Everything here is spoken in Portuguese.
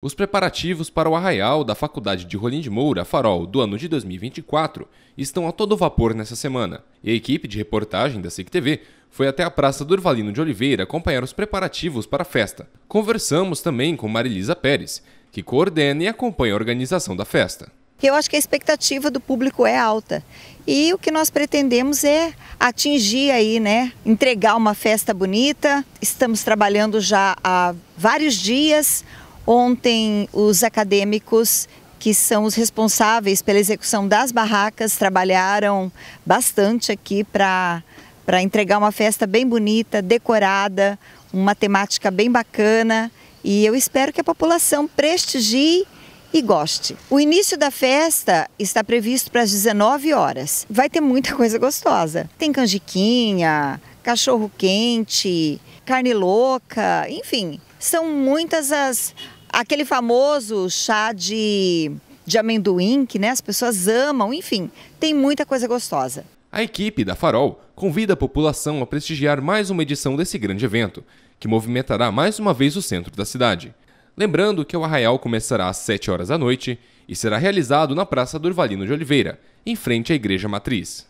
Os preparativos para o arraial da Faculdade de Rolim de Moura, Farol, do ano de 2024, estão a todo vapor nessa semana, e a equipe de reportagem da SIC TV foi até a Praça Durvalino de Oliveira acompanhar os preparativos para a festa. Conversamos também com Marilisa Pérez, que coordena e acompanha a organização da festa. Eu acho que a expectativa do público é alta. E o que nós pretendemos é atingir aí, né? Entregar uma festa bonita. Estamos trabalhando já há vários dias Ontem, os acadêmicos que são os responsáveis pela execução das barracas trabalharam bastante aqui para para entregar uma festa bem bonita, decorada, uma temática bem bacana e eu espero que a população prestigie e goste. O início da festa está previsto para as 19 horas. Vai ter muita coisa gostosa. Tem canjiquinha, cachorro quente, carne louca, enfim, são muitas as aquele famoso chá de, de amendoim que né, as pessoas amam, enfim, tem muita coisa gostosa. A equipe da Farol convida a população a prestigiar mais uma edição desse grande evento, que movimentará mais uma vez o centro da cidade. Lembrando que o arraial começará às 7 horas da noite e será realizado na Praça do Urvalino de Oliveira, em frente à Igreja Matriz.